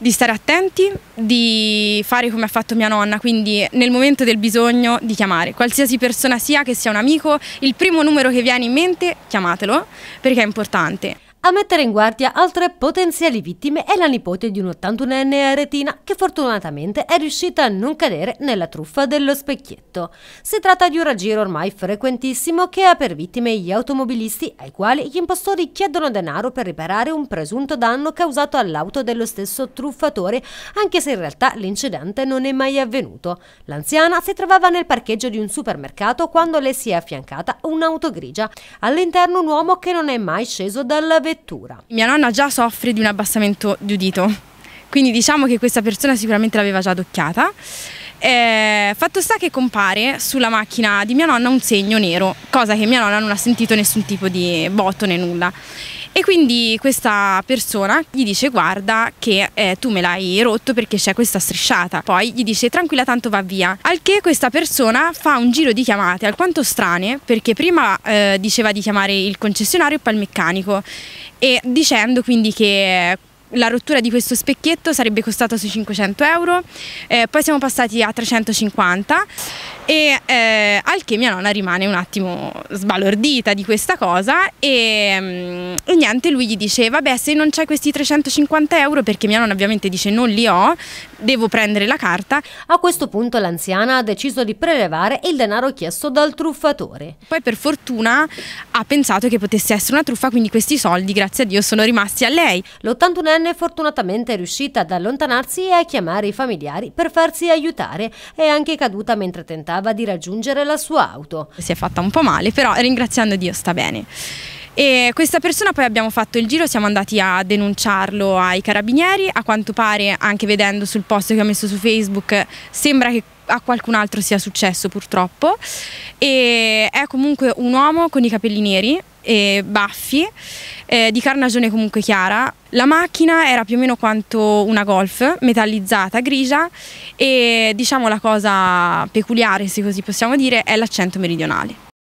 di stare attenti, di fare come ha fatto mia nonna, quindi nel momento del bisogno di chiamare. Qualsiasi persona sia, che sia un amico, il primo numero che viene in mente, chiamatelo, perché è importante. A mettere in guardia altre potenziali vittime è la nipote di un 81enne aretina che fortunatamente è riuscita a non cadere nella truffa dello specchietto. Si tratta di un raggiro ormai frequentissimo che ha per vittime gli automobilisti ai quali gli impostori chiedono denaro per riparare un presunto danno causato all'auto dello stesso truffatore anche se in realtà l'incidente non è mai avvenuto. L'anziana si trovava nel parcheggio di un supermercato quando le si è affiancata un'auto grigia. All'interno un uomo che non è mai sceso dalla vetrina vettura. Mia nonna già soffre di un abbassamento di udito, quindi diciamo che questa persona sicuramente l'aveva già adocchiata. Eh, fatto sta che compare sulla macchina di mia nonna un segno nero, cosa che mia nonna non ha sentito nessun tipo di botto né nulla e quindi questa persona gli dice guarda che eh, tu me l'hai rotto perché c'è questa strisciata. Poi gli dice tranquilla tanto va via. Al che questa persona fa un giro di chiamate alquanto strane perché prima eh, diceva di chiamare il concessionario e poi il meccanico e dicendo quindi che eh, la rottura di questo specchietto sarebbe costata sui 500 euro, eh, poi siamo passati a 350 e eh, al che mia nonna rimane un attimo sbalordita di questa cosa e, mm, e niente lui gli dice vabbè se non c'è questi 350 euro perché mia nonna ovviamente dice non li ho devo prendere la carta a questo punto l'anziana ha deciso di prelevare il denaro chiesto dal truffatore poi per fortuna ha pensato che potesse essere una truffa quindi questi soldi grazie a Dio sono rimasti a lei l'81enne fortunatamente è riuscita ad allontanarsi e a chiamare i familiari per farsi aiutare è anche caduta mentre tentava pensava di raggiungere la sua auto. Si è fatta un po' male, però ringraziando Dio sta bene. E questa persona poi abbiamo fatto il giro, siamo andati a denunciarlo ai carabinieri, a quanto pare anche vedendo sul post che ha messo su Facebook sembra che a qualcun altro sia successo purtroppo e è comunque un uomo con i capelli neri e baffi, eh, di carnagione comunque chiara. La macchina era più o meno quanto una golf, metallizzata, grigia e diciamo la cosa peculiare, se così possiamo dire, è l'accento meridionale.